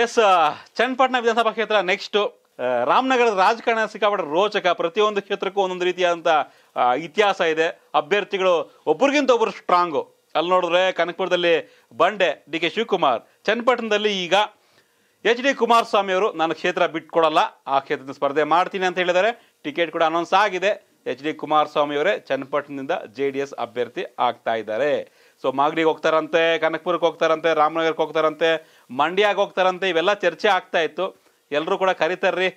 S Channapatna ವಿಧಾನಸಭಾ ಕ್ಷೇತ್ರ next ರಾಮನಗರದ uh, ರಾಜಕಾರಣ ಸಿಕ್ಕಾಪಟ್ಟೆ ರೋಚಕ ಪ್ರತಿಯೊಂದು ಕ್ಷೇತ್ರಕ್ಕೂ ಒಂದೊಂದು ರೀತಿಯಾದಂಥ ಇತಿಹಾಸ ಇದೆ ಅಭ್ಯರ್ಥಿಗಳು ಒಬ್ರಿಗಿಂತ ಒಬ್ಬರು ಸ್ಟ್ರಾಂಗು ಅಲ್ಲಿ ನೋಡಿದ್ರೆ ಕನಕಪುರದಲ್ಲಿ ಬಂಡೆ ಡಿ ಕೆ ಶಿವಕುಮಾರ್ ಚನ್ನಪಟ್ಟಣದಲ್ಲಿ ಈಗ ಎಚ್ ಡಿ ಕುಮಾರಸ್ವಾಮಿ ಅವರು ನಾನು ಕ್ಷೇತ್ರ ಬಿಟ್ಕೊಡಲ್ಲ ಆ ಕ್ಷೇತ್ರದ ಸ್ಪರ್ಧೆ ಮಾಡ್ತೀನಿ ಅಂತ ಹೇಳಿದ್ದಾರೆ ಟಿಕೆಟ್ ಕೂಡ ಅನೌನ್ಸ್ ಆಗಿದೆ ಎಚ್ ಡಿ ಕುಮಾರಸ್ವಾಮಿ ಅವರೇ ಚನ್ನಪಟ್ಟಣದಿಂದ ಜೆ ಡಿ ಎಸ್ ಅಭ್ಯರ್ಥಿ ಆಗ್ತಾ ಇದ್ದಾರೆ ಸೊ ಮಾಗಡಿಗೆ ಹೋಗ್ತಾರಂತೆ ಕನಕಪುರಕ್ಕೆ ಹೋಗ್ತಾರಂತೆ ರಾಮನಗರಕ್ಕೆ ಹೋಗ್ತಾರಂತೆ ಮಂಡ್ಯಾಗೆ ಹೋಗ್ತಾರಂತೆ ಇವೆಲ್ಲ ಚರ್ಚೆ ಆಗ್ತಾ ಇತ್ತು ಎಲ್ಲರೂ ಕೂಡ ರೀ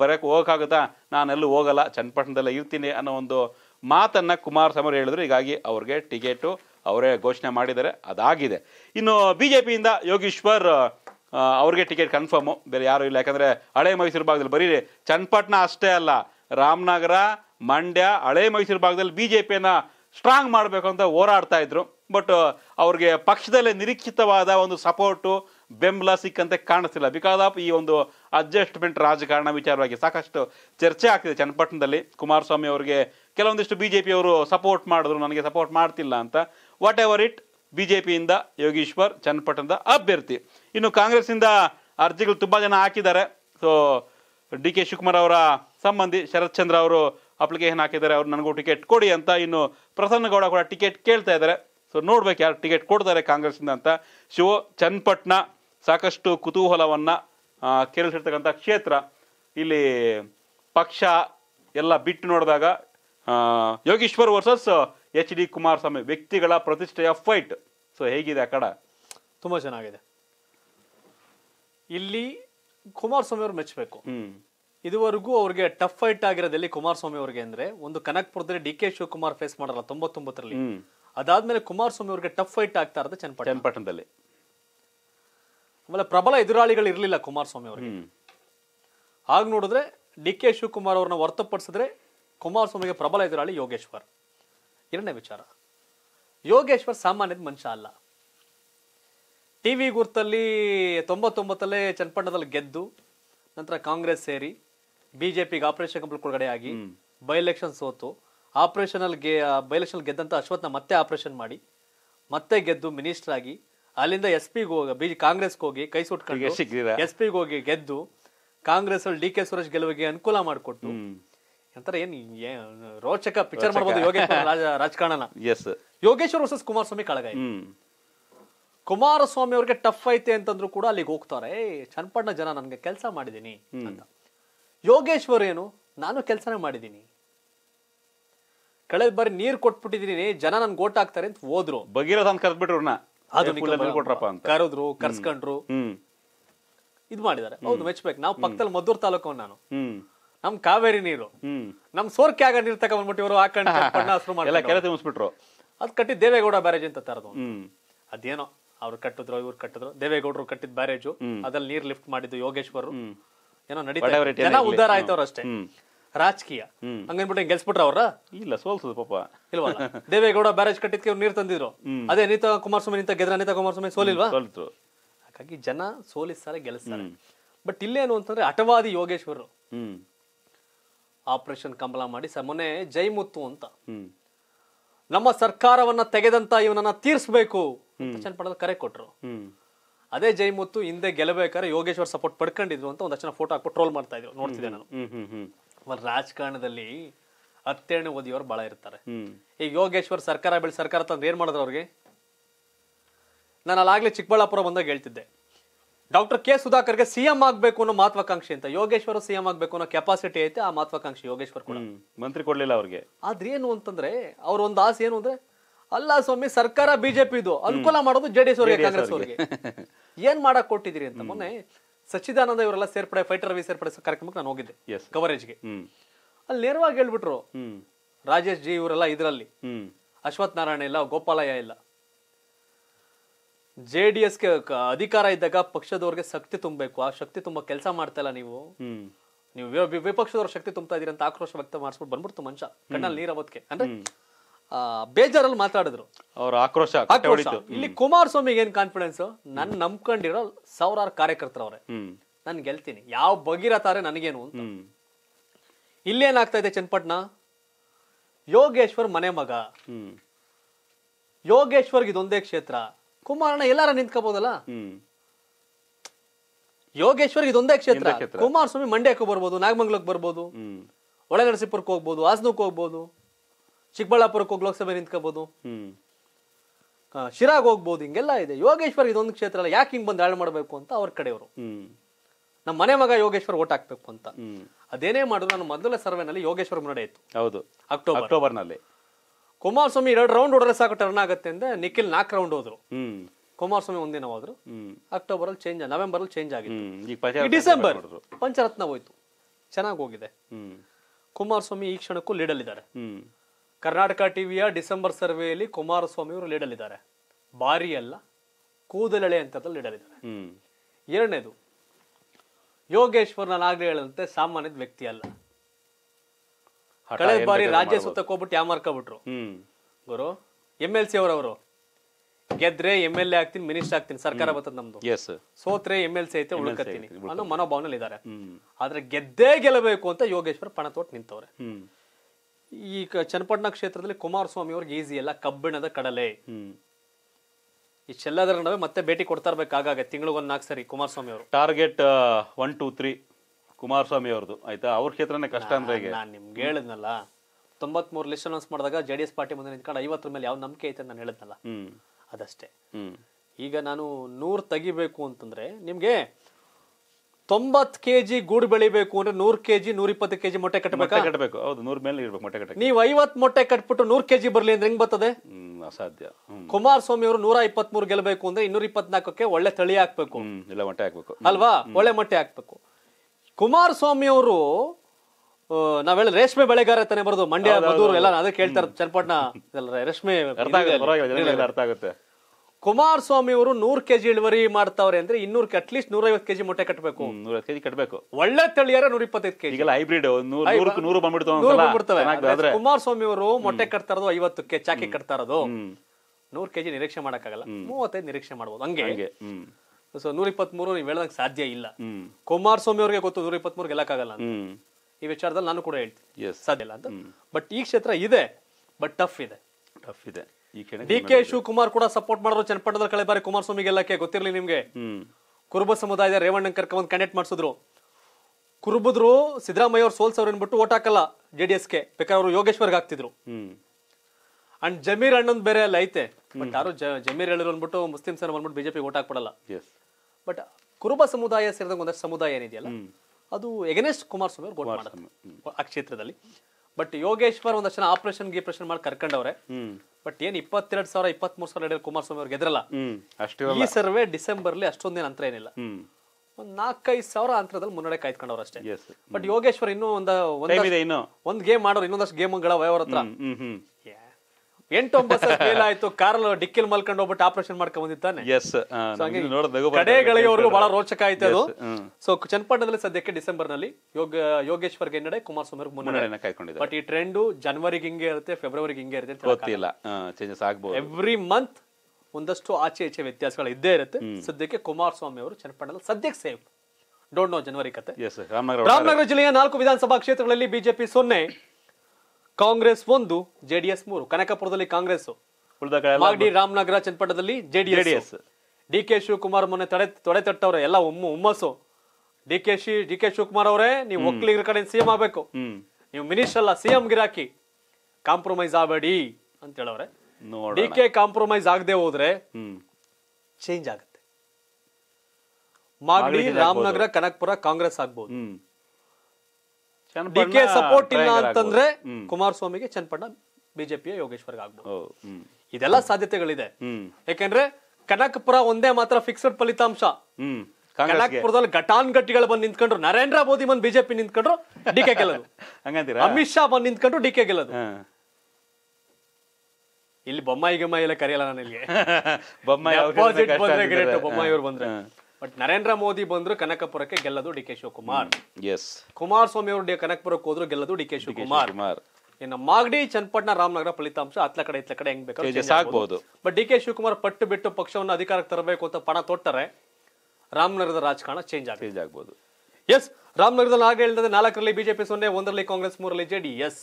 ಬರೋಕ್ಕೆ ಹೋಗೋಕ್ಕಾಗುತ್ತಾ ನಾನೆಲ್ಲೂ ಹೋಗಲ್ಲ ಚನ್ನಪಟ್ಟಣದಲ್ಲೇ ಇರ್ತೀನಿ ಅನ್ನೋ ಒಂದು ಮಾತನ್ನು ಕುಮಾರಸ್ವಾಮಿ ಹೇಳಿದ್ರು ಹೀಗಾಗಿ ಅವ್ರಿಗೆ ಟಿಕೆಟು ಅವರೇ ಘೋಷಣೆ ಮಾಡಿದ್ದಾರೆ ಅದಾಗಿದೆ ಇನ್ನು ಬಿ ಜೆ ಪಿಯಿಂದ ಯೋಗೀಶ್ವರ್ ಅವ್ರಿಗೆ ಟಿಕೆಟ್ ಕನ್ಫರ್ಮು ಬೇರೆ ಯಾರೂ ಇಲ್ಲ ಯಾಕಂದರೆ ಹಳೆ ಮೈಸೂರು ಭಾಗದಲ್ಲಿ ಬರೀ ಚನ್ನಪಟ್ಟಣ ಅಷ್ಟೇ ಅಲ್ಲ ರಾಮನಗರ ಮಂಡ್ಯ ಹಳೆ ಮೈಸೂರು ಭಾಗದಲ್ಲಿ ಬಿ ಜೆ ಪಿಯನ್ನು ಸ್ಟ್ರಾಂಗ್ ಮಾಡಬೇಕು ಅಂತ ಹೋರಾಡ್ತಾ ಇದ್ರು ಬಟ್ ಅವ್ರಿಗೆ ಪಕ್ಷದಲ್ಲೇ ನಿರೀಕ್ಷಿತವಾದ ಒಂದು ಸಪೋರ್ಟು ಬೆಂಬಲ ಸಿಕ್ಕಂತೆ ಕಾಣಿಸ್ತಿಲ್ಲ ಬಿಕಾಸ್ ಆಫ್ ಈ ಒಂದು ಅಡ್ಜಸ್ಟ್ಮೆಂಟ್ ರಾಜಕಾರಣ ವಿಚಾರವಾಗಿ ಸಾಕಷ್ಟು ಚರ್ಚೆ ಆಗ್ತಿದೆ ಚನ್ನಪಟ್ಟಣದಲ್ಲಿ ಕುಮಾರಸ್ವಾಮಿ ಅವರಿಗೆ ಕೆಲವೊಂದಿಷ್ಟು ಬಿ ಜೆ ಅವರು ಸಪೋರ್ಟ್ ಮಾಡಿದ್ರು ನನಗೆ ಸಪೋರ್ಟ್ ಮಾಡ್ತಿಲ್ಲ ಅಂತ whatever it B J ಪಿಯಿಂದ ಯೋಗೀಶ್ವರ್ ಚನ್ನಪಟ್ಟಣದ ಅಭ್ಯರ್ಥಿ ಇನ್ನು ಕಾಂಗ್ರೆಸ್ಸಿಂದ ಅರ್ಜಿಗಳು ತುಂಬ ಜನ ಹಾಕಿದ್ದಾರೆ ಸೊ ಡಿ ಕೆ ಶಿವಕುಮಾರ್ ಅವರ ಸಂಬಂಧಿ ಶರತ್ ಚಂದ್ರ ಅವರು ಅಪ್ಲಿಕೇಶನ್ ಹಾಕಿದ್ದಾರೆ ಅವ್ರು ನನಗೂ ಟಿಕೆಟ್ ಕೊಡಿ ಅಂತ ಇನ್ನು ಪ್ರಸನ್ನಗೌಡ ಕೂಡ ಟಿಕೆಟ್ ಕೇಳ್ತಾ ಇದ್ದಾರೆ ಸೊ ನೋಡ್ಬೇಕು ಯಾರು ಟಿಕೆಟ್ ಕೊಡ್ತಾರೆ ಇಂದ ಅಂತ ಶಿವ ಚನ್ನಪಟ್ಟಣ ಸಾಕಷ್ಟು ಕುತೂಹಲವನ್ನ ಕೇಳಿಸಿರ್ತಕ್ಕಂಥ ಕ್ಷೇತ್ರ ಇಲ್ಲಿ ಪಕ್ಷ ಎಲ್ಲ ಬಿಟ್ಟು ನೋಡಿದಾಗ Yogeshwar versus H D Kumaraswamy ವ್ಯಕ್ತಿಗಳ ಪ್ರತಿಷ್ಠೆಯ ಫೈಟ್ ಸೊ ಹೇಗಿದೆ ಆ ಕಡೆ ತುಂಬ ಚೆನ್ನಾಗಿದೆ ಇಲ್ಲಿ ಕುಮಾರಸ್ವಾಮಿ ಅವರು ಮೆಚ್ಚಬೇಕು ಇದುವರೆಗೂ ಅವ್ರಿಗೆ ಟಫ್ ಫೈಟ್ ಆಗಿರೋದಲ್ಲಿ ಕುಮಾರಸ್ವಾಮಿ ಅವರಿಗೆ ಅಂದ್ರೆ ಒಂದು ಕನಕ್ಪುರದಲ್ಲಿ ಡಿ ಕೆ ಶಿವಕುಮಾರ್ ಫೇಸ್ ಮಾಡಲ್ಲ ತೊಂಬತ್ತೊಂಬತ್ತರಲ್ಲಿ ಅದಾದ್ಮೇಲೆ ಕುಮಾರಸ್ವಾಮಿ ಅವ್ರಿಗೆ ಟಫ್ ಫೈಟ್ ಆಗ್ತಾ ಇರೋದು ಚನ್ನಪಟ್ಟ ಚನ್ನಪಟ್ಟಣದಲ್ಲಿ ಆಮೇಲೆ ಪ್ರಬಲ ಎದುರಾಳಿಗಳು ಇರಲಿಲ್ಲ ಕುಮಾರಸ್ವಾಮಿ ಅವ್ರಿಗೆ ಆಗ ನೋಡಿದ್ರೆ ಡಿ ಕೆ ಶಿವಕುಮಾರ್ ಅವ್ರನ್ನ ಹೊರತುಪಡಿಸಿದ್ರೆ ಕುಮಾರಸ್ವಾಮಿಗೆ ಪ್ರಬಲ ಎದುರಾಳಿ ಯೋಗೇಶ್ವರ್ ಎರಡನೇ ವಿಚಾರ ಯೋಗೇಶ್ವರ್ ಸಾಮಾನ್ಯದ ಮನುಷ್ಯ ಅಲ್ಲ ಟಿ ವಿ ಗುರ್ತಲ್ಲಿ ತೊಂಬತ್ತೊಂಬತ್ತಲ್ಲೇ ಚನ್ನಪಟ್ಟಣದಲ್ಲಿ ಗೆದ್ದು ನಂತರ ಕಾಂಗ್ರೆಸ್ ಸೇರಿ ಬಿ ಜೆ ಆಪರೇಷನ್ ಕಂಪ್ಲೀಟ್ ಆಗಿ ಬೈ ಎಲೆಕ್ಷನ್ ಸೋತು ಆಪರೇಷನಲ್ಲಿ ಗೆ ಗೆದ್ದಂತ ಗೆದ್ದಂಥ ಅಶ್ವಥ್ನ ಮತ್ತೆ ಆಪರೇಷನ್ ಮಾಡಿ ಮತ್ತೆ ಗೆದ್ದು ಮಿನಿಸ್ಟರ್ ಆಗಿ ಅಲ್ಲಿಂದ ಎಸ್ ಪಿಗೆ ಹೋಗಿ ಬಿ ಕಾಂಗ್ರೆಸ್ಗೆ ಹೋಗಿ ಕೈ ಸುಟ್ಕೊಂಡು ಎಸ್ ಪಿಗೆ ಹೋಗಿ ಗೆದ್ದು ಕಾಂಗ್ರೆಸ್ ಅಲ್ಲಿ ಡಿ ಕೆ ಸುರೇಶ್ ಗೆಲುವಿಗೆ ಅನುಕೂಲ ಮಾಡಿಕೊಟ್ಟು ಅಂತಾರೆ ಏನ್ ರೋಚಕ ಪಿಕ್ಚರ್ ಮಾಡ್ಬೋದು ಯೋಗೇಶ್ವರ ರಾಜಕಾರಣನ ಯೋಗೇಶ್ವರ್ ವರ್ಸಸ್ ಕುಮಾರಸ್ವಾಮಿ ಕಳಗ ಕುಮಾರಸ್ವಾಮಿ ಅವ್ರಿಗೆ ಟಫ್ ಐತೆ ಅಂತಂದ್ರು ಕೂಡ ಅಲ್ಲಿಗೆ ಹೋಗ್ತಾರೆ ಚನ್ನಪಣ್ಣ ಜನ ನನ್ಗೆ ಕೆಲಸ ಮಾಡಿದೀನಿ ಅಂತ ಯೋಗೇಶ್ವರ್ ಏನು ನಾನು ಕೆಲಸನೇ ಮಾಡಿದ್ದೀನಿ ಕಳೆದ ಬಾರಿ ನೀರ್ ಕೊಟ್ಬಿಟ್ಟಿದೀನಿ ಜನ ನನ್ ಗೋಟ್ ಹಾಕ್ತಾರೆ ಅಂತ ಹೋದ್ರು ಬಗಿರೋದ್ ಅಂತ ಕರೆದ್ಬಿಟ್ರು ಕೊಟ್ರಪ್ಪ ಅಂತ ಕರೆದ್ರು ಕರ್ಸ್ಕೊಂಡ್ರು ಇದ್ ಮಾಡಿದಾರೆ ಹೌದು ಮೆಚ್ಬೇಕು ನಾವು ಪಕ್ಕದಲ್ಲಿ ಮದ್ದೂರ್ ತಾಲೂಕು ನಾನು ನಮ್ ಕಾವೇರಿ ನೀರು ನಮ್ ಸೋರ್ಕೆ ಆಗ ನೀರ್ ತಗೊಂಡ್ಬಿಟ್ಟು ಇವರು ಹಾಕೊಂಡು ಅದ್ ಕಟ್ಟಿ ದೇವೇಗೌಡ ಬ್ಯಾರೇಜ್ ಅಂತ ತರದು ಅದೇನೋ ಅವ್ರು ಕಟ್ಟಿದ್ರು ಇವ್ರು ಕಟ್ಟಿದ್ರು ದೇವೇಗೌಡರು ಕಟ್ಟಿದ ಬ್ಯಾರೇಜು ಅದ್ರಲ್ಲಿ ನೀರ್ ಲಿಫ್ಟ್ ಮಾಡಿದ್ದು ಯೋಗೇಶ್ವರ್ ಏನೋ ನಡೀತಾ ಜನ ಉದ್ದಾರ ಆಯ್ತವ್ರು ಅಷ್ಟೇ ರಾಜಕೀಯ ಹಂಗನ್ಬಿಟ್ಟು ಗೆಲ್ಸ್ಬಿಟ್ರ ಅವ್ರ ಇಲ್ಲ ಸೋಲ್ಸುದು ಪಾಪ ಇಲ್ವಲ್ಲ ದೇವೇಗೌಡ ಬ್ಯಾರೇಜ್ ಕಟ್ಟಿದ್ಕೆ ಅವ್ರು ನೀರು ತಂದಿದ್ರು ಅದೇ ಅನಿತಾ ಕುಮಾರಸ್ವಾಮಿ ನಿಂತ ಗೆದ್ರ ಅನಿತಾ ಕುಮಾರಸ್ವಾಮಿ ಸೋಲಿಲ್ವಾ ಸೋಲ್ತು ಹಾಗಾಗಿ ಜನ ಸೋಲಿಸ್ತಾರೆ ಗೆಲ್ಸ್ತಾರೆ ಬಟ್ ಇಲ್ಲೇನು ಅಂತಂದ್ರೆ ಅಟವಾದಿ ಯೋಗೇಶ್ವರರು ಆಪರೇಷನ್ ಕಂಬಳ ಮಾಡಿ ಸರ್ ಮೊನ್ನೆ ಜೈಮುತ್ತು ಅಂತ ನಮ್ಮ ಸರ್ಕಾರವನ್ನ ತೆಗೆದಂತ ಇವನನ್ನ ತೀರ್ಸ್ಬೇಕು ಪಡೆದ ಕರೆ ಕೊಟ್ರು ಅದೇ ಜೈಮುತ್ತು ಹಿಂದೆ ಗೆಲ್ಲಬೇಕಾದ್ರೆ ಯೋಗೇಶ್ವರ್ ಸಪೋರ್ಟ್ ಪಡ್ಕೊಂಡಿದ್ರು ಅಂತ ಒಂದಷ್ಟು ಫೋಟೋ ಹಾಕ್ಬಿಟ್ಟು ಟ್ರೋಲ್ ಮಾಡ್ತಾ ಇದ್ರು ನೋಡ್ತಿದ್ದೆ ನಾನು ರಾಜಕಾರಣದಲ್ಲಿ ಹತ್ತೆಣ್ಣೆ ಓದಿಯವರು ಭಾಳ ಇರ್ತಾರೆ ಈಗ ಯೋಗೇಶ್ವರ್ ಸರ್ಕಾರ ಬೆಳೆ ಸರ್ಕಾರ ತಂದು ಏನು ಮಾಡಿದ್ರು ಅವ್ರಿಗೆ ನಾನು ಅಲ್ಲಾಗಲೇ ಚಿಕ್ಕಬಳ್ಳಾಪುರ ಬಂದಾಗ ಹೇಳ್ತಿದ್ದೆ ಡಾಕ್ಟರ್ ಕೆ ಸುಧಾಕರ್ಗೆ ಸಿಎಂ ಆಗಬೇಕು ಅನ್ನೋ ಮಹತ್ವಾಕಾಂಕ್ಷಿ ಅಂತ ಯೋಗೇಶ್ವರ ಸಿಎಂ ಆಗಬೇಕು ಅನ್ನೋ ಕೆಪಾಸಿಟಿ ಐತೆ ಆ ಮಹತ್ವಾಕಾಂಕ್ಷಿ ಯೋಗೇಶ್ವರ್ ಕೂಡ ಮಂತ್ರಿ ಕೊಡ್ಲಿಲ್ಲ ಅವ್ರಿಗೆ ಆದ್ರೆ ಏನು ಅಂತಂದ್ರೆ ಅವ್ರ ಒಂದು ಆಸೆ ಏನು ಅಂದ್ರೆ ಅಲ್ಲ ಸ್ವಾಮಿ ಸರ್ಕಾರ ಬಿಜೆಪಿ ಇದು ಅನುಕೂಲ ಮಾಡೋದು ಜೆಡಿಎಸ್ ಅವರಿಗೆ ಕಾಂಗ್ರೆಸ್ ಅವ್ರಿಗೆ ಏನ್ ಮಾಡಕ್ ಕೊಟ್ಟಿದಿರಿ ಅಂತ ಮೊನ್ನೆ ಸಚ್ಚಿದಾನಂದ ಇವರೆಲ್ಲ ಸೇರ್ಪಡೆ ಫೈಟರ್ ರವಿ ಸೇರ್ಪಡೆ ಕಾರ್ಯಕ್ರಮಕ್ಕೆ ನಾನು ಹೋಗಿದ್ದೆ ಕವರೇಜ್ಗೆ ಅಲ್ಲಿ ನೇರವಾಗಿ ಹೇಳ್ಬಿಟ್ರು ರಾಜೇಶ್ ಜಿ ಇವರೆಲ್ಲ ಇದರಲ್ಲಿ ಅಶ್ವಥ್ ನಾರಾಯಣ ಇಲ್ಲ ಗೋಪಾಲಯ್ಯ ಇಲ್ಲ ಜೆ ಡಿ ಎಸ್ಗೆ ಅಧಿಕಾರ ಇದ್ದಾಗ ಪಕ್ಷದವ್ರಿಗೆ ಶಕ್ತಿ ತುಂಬಬೇಕು ಆ ಶಕ್ತಿ ತುಂಬ ಕೆಲಸ ಮಾಡ್ತಾ ಇಲ್ಲ ನೀವು ನೀವು ವಿಪಕ್ಷದವ್ರ ಶಕ್ತಿ ತುಂಬ್ತಾ ಇದೀರ ಅಂತ ಆಕ್ರೋಶ ವ್ಯಕ್ತ ಮಾಡಿಸ್ಬಿಟ್ಟು ಬಂದ್ಬಿಡ್ತು ಮನುಷ್ಯ ಕಣ್ಣಲ್ಲಿ ನೀರ ಬದುಕೆ ಅಂದ್ರೆ ಬೇಜಾರಲ್ಲಿ ಮಾತಾಡಿದ್ರು ಅವ್ರ ಆಕ್ರೋಶ ಇಲ್ಲಿ ಇಲ್ಲಿ ಕುಮಾರಸ್ವಾಮಿಗೆ ಏನ್ ಕಾನ್ಫಿಡೆನ್ಸ್ ನನ್ ನಂಬ್ಕೊಂಡಿರೋ ಸಾವಿರಾರು ಕಾರ್ಯಕರ್ತರವ್ರೆ ನಾನು ಗೆಲ್ತೀನಿ ಯಾವ ಬಗಿರತಾರೆ ನನಗೇನು ಅಂತ ಇಲ್ಲೇನಾಗ್ತಾ ಇದೆ ಚನ್ನಪಟ್ಟಣ ಯೋಗೇಶ್ವರ್ ಮನೆ ಮಗ ಯೋಗೇಶ್ವರ್ಗೆ ಇದೊಂದೇ ಕ್ಷೇತ್ರ ಕುಮಾರಣ್ಣ ಎಲ್ಲಾರ ನಿಂತ್ಕೋಬಹುದಲ್ಲ ಯೋಗೇಶ್ವರ್ ಇದೊಂದೇ ಕ್ಷೇತ್ರ ಕುಮಾರಸ್ವಾಮಿ ಮಂಡ್ಯಕ್ಕೂ ಬರ್ಬೋದು ನಾಗಮಂಗ್ಲಕ್ ಬರ್ಬೋದು ಒಳನರಸೀಪುರಕ್ಕೆ ಹೋಗ್ಬೋದು ಹಾಸನಕ್ಕೆ ಹೋಗ್ಬೋದು ಚಿಕ್ಕಬಳ್ಳಾಪುರಕ್ಕೆ ಹೋಗಿ ಲೋಕಸಭೆ ನಿಂತ್ಕೋಬಹುದು ಶಿರಾಗ್ ಹೋಗ್ಬೋದು ಹಿಂಗೆಲ್ಲ ಇದೆ ಯೋಗೇಶ್ವರ್ ಇದೊಂದು ಕ್ಷೇತ್ರ ಅಲ್ಲ ಯಾಕೆ ಹಿಂಗ್ ಬಂದು ಹಾಳು ಮಾಡಬೇಕು ಅಂತ ಅವ್ರ ಕಡೆಯವರು ನಮ್ಮ ಮನೆ ಮಗ ಯೋಗೇಶ್ವರ್ ಓಟ್ ಹಾಕ್ಬೇಕು ಅಂತ ಅದೇನೇ ಮಾಡಿದ್ರು ನಾನು ಮೊದಲ ಸರ್ವೆನಲ್ಲಿ ಯೋಗೇಶ್ವರ್ ಮುನ್ನಡೆ ಇತ್ತು ಹೌದು ಅಕ್ಟೋಬರ್ ಅಕ್ಟೋಬರ್ನಲ್ಲಿ ಕುಮಾರಸ್ವಾಮಿ ಎರಡು ರೌಂಡ್ ಹೊಡೆದ್ರೆ ಸಾಕು ಟರ್ನ್ ಆಗುತ್ತೆ ಅಂದ್ರೆ ನಿಖಿಲ್ ನಾಲ್ಕು ರೌಂಡ್ ಹೋದ್ರು ಕುಮಾರಸ್ವಾಮಿ ಒಂದಿನ ಹೋದ್ರು ಅಕ್ಟೋಬರ್ ಅಲ್ಲಿ ಚೇಂಜ್ ನವೆಂಬರ್ ಅಲ್ಲಿ ಚೇಂಜ್ ಆಗಿತ್ತು ಡಿಸೆಂಬರ್ ಪಂಚರತ್ನ ಹೋಯ್ತು ಚೆನ್ನಾಗಿ ಹೋಗಿದೆ ಕುಮಾರಸ್ವಾಮಿ ಈ ಕ್ಷಣಕ್ಕೂ ಲೀಡಲ್ಲಿದ್ದಾರೆ ಕರ್ನಾಟಕ ಟಿವಿಯ ಡಿಸೆಂಬರ್ ಸರ್ವೆಯಲ್ಲಿ ಕುಮಾರಸ್ವಾಮಿ ಅವರು ಲೀಡಲಿದ್ದಾರೆ ಬಾರಿ ಅಲ್ಲ ಕೂದಲೆಳೆ ಅಂತದಲ್ಲಿ ಲೀಡಲಿದ್ದಾರೆ ಎರಡನೇದು ಯೋಗೇಶ್ವರ್ ನಾನು ಆಗ್ಲೇ ಹೇಳದಂತೆ ಸಾಮಾನ್ಯದ ವ್ಯಕ್ತಿ ಅಲ್ಲ ಕಳೆದ ಬಾರಿ ರಾಜ್ಯ ಹೋಗ್ಬಿಟ್ಟು ಗುರು ಎಮ್ ಎಲ್ ಸಿ ಅವರವರು ಗೆದ್ರೆ ಎಂ ಎಲ್ ಎ ಆಗ್ತೀನಿ ಮಿನಿಸ್ಟರ್ ಆಗ್ತೀನಿ ಸರ್ಕಾರ ಬರ್ತದೆ ನಮ್ದು ಸೋತ್ರೆ ಎಂ ಎಲ್ ಸಿ ಐತೆ ಉಳ್ಕತ್ತೀನಿ ಅನ್ನೋ ಮನೋಭಾವನಲ್ಲಿ ಇದ್ದಾರೆ ಆದ್ರೆ ಗೆದ್ದೇ ಗೆಲ್ಲಬೇಕು ಅಂತ ಯೋಗೇಶ್ವರ್ ಪಣ ತೋಟ ನಿಂತವ್ರೆ ಈ ಚನ್ನಪಟ್ಟಣ ಕ್ಷೇತ್ರದಲ್ಲಿ ಕುಮಾರಸ್ವಾಮಿ ಅವ್ರಿಗೆ ಈಸಿ ಅಲ್ಲ ಕಬ್ಬಿಣದ ಕಡಲೆ ಇಷ್ಟೆಲ್ಲದರ ನಡುವೆ ಮತ್ತೆ ಭೇಟಿ ಕೊಡ್ತಾ ಇರ್ಬೇಕಾಗತ್ತೆ ತಿಂಗಳಿಗೊಂದು ನಾಲ್ಕು ಸರಿ ಕುಮಾರಸ್ವಾಮಿ ಅವರು target one two three Kumaraswamy ಅವ್ರದ್ದು ಆಯ್ತಾ ಅವ್ರ ಕ್ಷೇತ್ರನೇ ಕಷ್ಟ ಅಂದ್ರೆ ನಾನು ನಿಮ್ಗೆ ಹೇಳಿದ್ನಲ್ಲ ತೊಂಬತ್ಮೂರು ಲಿಸ್ಟ್ ಅನೌನ್ಸ್ ಮಾಡಿದಾಗ ಜೆ ಡಿ ಎಸ್ ಪಾರ್ಟಿ ಮುಂದೆ ನಿಂತ್ಕೊಂಡು ಐವತ್ತರ ಮೇಲೆ ಯಾವ ನಂಬಿಕೆ ಐತೆ ನಾನು ಹೇಳಿದ್ನಲ್ಲ ಅದಷ್ಟೇ ಈಗ ನಾನು ನೂರ್ ತೆಗಿಬೇಕು ಅಂತಂದ್ರೆ ನಿಮಗೆ ತೊಂಬತ್ ಕೆಜಿ ಗೂಡು ಬೆಳಿಬೇಕು ಅಂದ್ರೆ ನೂರ್ ಕೆಜಿ ನೂರ ಇಪ್ಪತ್ತು ಕೆಜಿ ಮೊಟ್ಟೆ ಕಟ್ಟಬೇಕು ಕಟ್ಟಬೇಕು ಹೌದು ನೂರ್ ಮೇಲೆ ಇರ್ಬೇಕು ಮೊಟ್ಟೆ ಕಟ್ಟಬೇಕು ನೀವು ಐವತ್ ಮೊಟ್ಟೆ ಕಟ್ಬಿಟ್ಟು ನೂರ್ ಕೆಜಿ ಬರ್ಲಿ ಅಂದ್ರೆ ಹೆಂಗ್ ಬರ್ತದೆ ಅಸಾಧ್ಯ ಹ್ಮ್ ಕುಮಾರಸ್ವಾಮಿ ಅವರು ನೂರ ಇಪ್ಪತ್ತ್ ಮೂರು ಗೆಲ್ಲಬೇಕು ಅಂದ್ರೆ ಇನ್ನೂರ ಇಪ್ಪತ್ನಾಲ್ಕಕ್ಕೆ ಒಳ್ಳೆ ತಳಿ ಹಾಕ್ಬೇಕು ಇಲ್ಲ ಮೊಟ್ಟೆ ಹಾಕ್ಬೇಕು ಅಲ್ವಾ ಒಳ್ಳೆ ಮೊಟ್ಟೆ ಹಾಕ್ಬೇಕು ಕುಮಾರಸ್ವಾಮಿ ಅವರು ನಾವೆಲ್ಲ ರೇಷ್ಮೆ ಬೆಳೆಗಾರ ತಾನೆ ಬರೋದು ಮಂಡ್ಯ ಮದ್ದೂರು ಎಲ್ಲ ಅದಕ್ಕೆ ಹೇಳ್ತಾರೆ ಚನ್ನಪಟ್ಟಣ ರೇಷ್ಮೆ ಅರ್ಥ ಆಗುತ್ತೆ ಅರ್ಥ ಆಗುತ್ತೆ ಕುಮಾರಸ್ವಾಮಿ ಅವರು ನೂರ್ ಕೆಜಿ ಇಳುವರಿ ಮಾಡ್ತಾವ್ರೆ ಅಂದ್ರೆ ಇನ್ನೂರ್ ಅಟ್ಲೀಸ್ಟ್ ನೂರೈವತ್ತು ಕೆಜಿ ಮೊಟ್ಟೆ ಕಟ್ಟಬೇಕು ನೂರ ಕೆಜಿ ಕಟ್ಟಬೇಕು ಒಳ್ಳೆ ತಳಿಯಾರ ನೂರ ಇಪ್ಪತ್ತೈದು ಕೆಜಿ ಈಗ ಹೈಬ್ರಿಡ್ ನೂರು ಬಂದ್ಬಿಡ್ತಾವೆ ಕುಮಾರಸ್ವಾಮಿ ಅವರು ಮೊಟ್ಟೆ ಕಟ್ತಾ ಇರೋದು ಐವತ್ತಕ್ಕೆ ಚಾಕಿ ಕಟ್ತಾ ಇರೋದು ನೂರ್ ಕೆಜಿ ನಿರೀಕ್ಷೆ ಮಾಡಕ್ಕಾಗಲ್ಲ ಮೂವತ್ತೈದು ನಿರೀಕ್ಷೆ ಮಾಡಬಹುದು ಹಂಗೆ ಸೊ ನೂರ ಇಪ್ಪತ್ತ್ ಮೂರು ನೀವು ಹೇಳದಂಗೆ ಸಾಧ್ಯ ಇಲ್ಲ ಕುಮಾರಸ್ವಾಮಿ ಅವ್ರಿಗೆ ಗೊತ್ತು ನೂರ ಇಪ್ಪತ್ತ್ ಗೆಲ್ಲಕ್ಕಾಗಲ್ಲ ಈ ವಿಚಾರದಲ್ಲಿ ನಾನು ಕೂಡ ಹೇಳ್ತೀನಿ ಸಾಧ್ಯ ಇಲ್ಲ ಅಂತ ಬಟ್ ಈ ಕ್ಷೇತ್ರ ಇದೆ ಬಟ್ ಟಫ್ ಇದೆ ಟಫ್ ಇದೆ ಡಿ ಕೆ ಶಿವಕುಮಾರ್ ಕೂಡ ಸಪೋರ್ಟ್ ಮಾಡಿದ್ರು ಚನ್ನಪಟ್ಟಣದ ಕಳೆ ಬಾರಿ ಸ್ವಾಮಿಗೆ ಎಲ್ಲಕ್ಕೆ ಗೊತ್ತಿರಲಿ ನಿಮ್ಗೆ ಕುರುಬ ಸಮುದಾಯದ ರೇವಣ್ಣ ಕರ್ಕ ಒಂದು ಕಂಡಕ್ಟ್ ಮಾಡಿಸಿದ್ರು ಕುರುಬದ್ರು ಸಿದ್ದರಾಮಯ್ಯ ಅವ್ರು ಸೋಲ್ಸವ್ರು ಬಿಟ್ಟು ಓಟ್ ಹಾಕಲ್ಲ ಜೆ ಡಿ ಎಸ್ಗೆ ಬೇಕಾದ್ರೆ ಅವರು ಯೋಗೇಶ್ವರ್ಗೆ ಹಾಕ್ತಿದ್ರು ಅಂಡ್ ಜಮೀರ್ ಅಣ್ಣಂದ್ ಬೇರೆ ಅಲ್ಲಿ ಐತೆ ಬಟ್ ಯಾರು ಜಮೀರ್ ಹೇಳಿದ್ರು ಅಂದ್ಬಿಟ್ಟು ಮುಸ್ಲಿಂ ಸರ್ ಬಂದ್ಬಿಟ್ಟು ಬಿಜೆಪಿ ಓಟ್ ಹಾಕ್ಬಿಡಲ್ಲ ಬಟ್ ಕುರುಬ ಸಮುದಾಯ ಸೇರಿದಂಗೆ ಒಂದಷ್ಟು ಸಮುದಾಯ ಏನಿದೆಯಲ್ಲ ಅದು ಎಗನೆಸ್ಟ್ ಸ್ವಾಮಿ ಅವ್ರು ಆ ಕ್ಷೇತ್ರದಲ್ಲಿ ಬಟ್ ಯೋಗೇಶ್ವರ್ ಒಂದಷ್ಟು ಜನ ಆಪರೇಷನ್ ಗೀಪರೇಷನ್ ಮಾಡಿ ಕರ್ಕೊಂಡವ್ರೆ ಬಟ್ ಏನ್ ಇಪ್ಪತ್ತೆರಡ್ ಸಾವಿರ ಮೂರ್ ಸಾವಿರ ಹೇಳಿ ಕುಮಾರಸ್ವಾಮಿ ಅವ್ರಿಗೆ ಗೆದ್ರಲ್ಲ ಈ ಸರ್ವೆ ಲಿ ಅಷ್ಟೊಂದೇನು ಅಂತರ ಏನಿಲ್ಲ ಒಂದ್ ನಾಲ್ಕೈದು ಸಾವಿರ ಅಂತರದಲ್ಲಿ ಮುನ್ನಡೆ ಕಾಯ್ಕೊಂಡವ್ರು ಅಷ್ಟೇ ಬಟ್ ಯೋಗೇಶ್ವರ್ ಇನ್ನೂ ಒಂದ್ ಒಂದ್ ಗೇಮ್ ಮಾಡೋರು ಇನ್ನೊಂದಷ್ಟು ಗೇಮ್ ಗಳ ಹತ್ರ ಎಂಟೊಂಬತ್ತು ಆಯ್ತು ಕಾರ್ ಡಿಕ್ಕಿಲ್ ಮಲ್ಕೊಂಡು ಹೋಗ್ಬಿಟ್ಟು ಆಪರೇಷನ್ ಮಾಡ್ಕೊಂಡ್ ಬಂದಿತ್ತಾನೆ ಎಸ್ uh, ಬಹಳ ರೋಚಕ ಆಯ್ತು ಅದು ಸೊ ಚನ್ನಪಟ್ಟಣದಲ್ಲಿ ಸದ್ಯಕ್ಕೆ ಡಿಸೆಂಬರ್ ನಲ್ಲಿ ಯೋಗ ಯೋಗೇಶ್ವರ್ ಸ್ವಾಮಿ ಕುಮಾರಸ್ವಾಮಿ ಮುನ್ನಡೆ ಕಾಯ್ಕೊಂಡಿದ್ದಾರೆ ಬಟ್ ಈ ಟ್ರೆಂಡ್ ಜನವರಿಗೆ ಹಿಂಗೆ ಇರುತ್ತೆ ಫೆಬ್ರವರಿಗೆ ಹಿಂಗೆ ಇರುತ್ತೆ ಗೊತ್ತಿಲ್ಲ ಚೇಂಜಸ್ ಆಗ್ಬೋದು ಎವ್ರಿ ಮಂತ್ ಒಂದಷ್ಟು ಆಚೆ ಈಚೆ ವ್ಯತ್ಯಾಸಗಳು ಇದ್ದೇ ಇರುತ್ತೆ ಸದ್ಯಕ್ಕೆ ಸ್ವಾಮಿ ಅವರು ಚನ್ನಪಟ್ಟಣದಲ್ಲಿ ಸದ್ಯಕ್ಕೆ ಸೇವ್ ಡೋಂಟ್ ನೋ ಜನವರಿ ಕತೆ ರಾಮನಗರ ಜಿಲ್ಲೆಯ ನಾಲ್ಕು ವಿಧಾನಸಭಾ ಕ್ಷೇತ್ರಗಳಲ್ಲಿ ಬಿಜೆಪಿ ಸೊನ್ನೆ ಕಾಂಗ್ರೆಸ್ ಒಂದು ಜೆಡಿಎಸ್ ಮೂರು ಕನಕಪುರದಲ್ಲಿ ಕಾಂಗ್ರೆಸ್ ಮಾಗಡಿ ರಾಮನಗರ ಚನ್ನಪಟ್ಟಣದಲ್ಲಿ ಜೆಡಿಎಸ್ ಡಿ ಕೆ ಶಿವಕುಮಾರ್ ಮೊನ್ನೆ ತಡೆ ತೊಡೆ ತಟ್ಟವ್ರೆ ಎಲ್ಲ ಹುಮ್ಮು ಹುಮ್ಮಸ್ಸು ಡಿ ಕೆ ಶಿ ಡಿ ಕೆ ಶಿವಕುಮಾರ್ ಅವರೇ ನೀವು ಒಕ್ಕಲಿಗರ ಕಡೆ ಸಿಎಂ ಆಗ್ಬೇಕು ನೀವು ಮಿನಿಸ್ಟರ್ ಅಲ್ಲ ಸಿಎಂ ಗಿರಾಕಿ ಕಾಂಪ್ರಮೈಸ್ ಆಗಬೇಡಿ ಅಂತ ಹೇಳವ್ರೆ ಡಿ ಕೆ ಕಾಂಪ್ರಮೈಸ್ ಆಗದೆ ಹೋದ್ರೆ ಚೇಂಜ್ ಆಗುತ್ತೆ ಮಾಗಡಿ ರಾಮನಗರ ಕನಕಪುರ ಕಾಂಗ್ರೆಸ್ ಆಗ್ಬಹುದು ಡಿಕೆ ಸಪೋರ್ಟ್ ಇಲ್ಲ ಅಂತಂದ್ರೆ ಕುಮಾರಸ್ವಾಮಿಗೆ ಚನ್ನಪಣ್ಣ ಬಿಜೆಪಿಯ ಯೋಗೇಶ್ವರ್ ಆಗ್ಬೋದು ಇದೆಲ್ಲ ಸಾಧ್ಯತೆಗಳಿದೆ ಯಾಕಂದ್ರೆ ಕನಕಪುರ ಒಂದೇ ಮಾತ್ರ ಫಿಕ್ಸ್ಡ್ ಫಲಿತಾಂಶ ಕನಕಪುರದಲ್ಲಿ ಘಟಾನ್ ಗಟ್ಟಿಗಳು ಬಂದು ನಿಂತ್ಕೊಂಡ್ರು ನರೇಂದ್ರ ಮೋದಿ ಬಂದು ಬಿಜೆಪಿ ನಿಂತ್ಕೊಂಡ್ರು ಡಿಕೆ ಕೆ ಅಮಿತ್ ಶಾ ಬಂದು ನಿಂತ್ಕೊಂಡ್ರು ಡಿಕೆ ಕೆ ಇಲ್ಲಿ ಬೊಮ್ಮಾಯಿ ಗಮ್ಮಾಯಿ ಎಲ್ಲ ಕರೆಯಲ್ಲ ನಾನು ಇಲ್ಲಿಗೆ ಬೊಮ್ಮಾಯಿ ಬಂದ್ರೆ ಬೊಮ್ಮಾಯಿ ಅವ್ರು ಬಂದ್ರೆ ಬಟ್ ನರೇಂದ್ರ ಮೋದಿ ಬಂದ್ರು ಕನಕಪುರಕ್ಕೆ ಗೆಲ್ಲದು D K Shivakumar S Kumaraswamy ಅವರು ಕನಕಪುರಕ್ಕೆ ಹೋದ್ರು ಗೆಲ್ಲದು ಡಿ ಕೆ ಶಿವಕುಮಾರ್ ಇನ್ನು ಮಾಗಡಿ ಚನ್ನಪಟ್ಟಣ ರಾಮನಗರ ಫಲಿತಾಂಶ ಅತ್ಲ ಕಡೆ ಇತ್ಲ ಕಡೆ ಹೆಂಗ್ ಬೇಕಾದ್ರೆ ಬಟ್ ಡಿ ಕೆ ಶಿವಕುಮಾರ್ ಪಟ್ಟು ಬಿಟ್ಟು ಪಕ್ಷವನ್ನು ಅಧಿಕಾರಕ್ಕೆ ತರಬೇಕು ಅಂತ ಪಣ ತೊಟ್ಟರೆ ರಾಮನಗರದ ರಾಜಕಾರಣ ಚೇಂಜ್ ಆಗುತ್ತೆ ಎಸ್ ರಾಮನಗರದಲ್ಲಿ ಆಗ ಹೇಳಿದ್ರೆ ನಾಲ್ಕರಲ್ಲಿ ಬಿಜೆಪಿ ಸೊನ್ನೆ ಒಂದರಲ್ಲಿ ಕಾಂಗ್ರೆಸ್ ಮೂರರಲ್ಲಿ ಎಸ್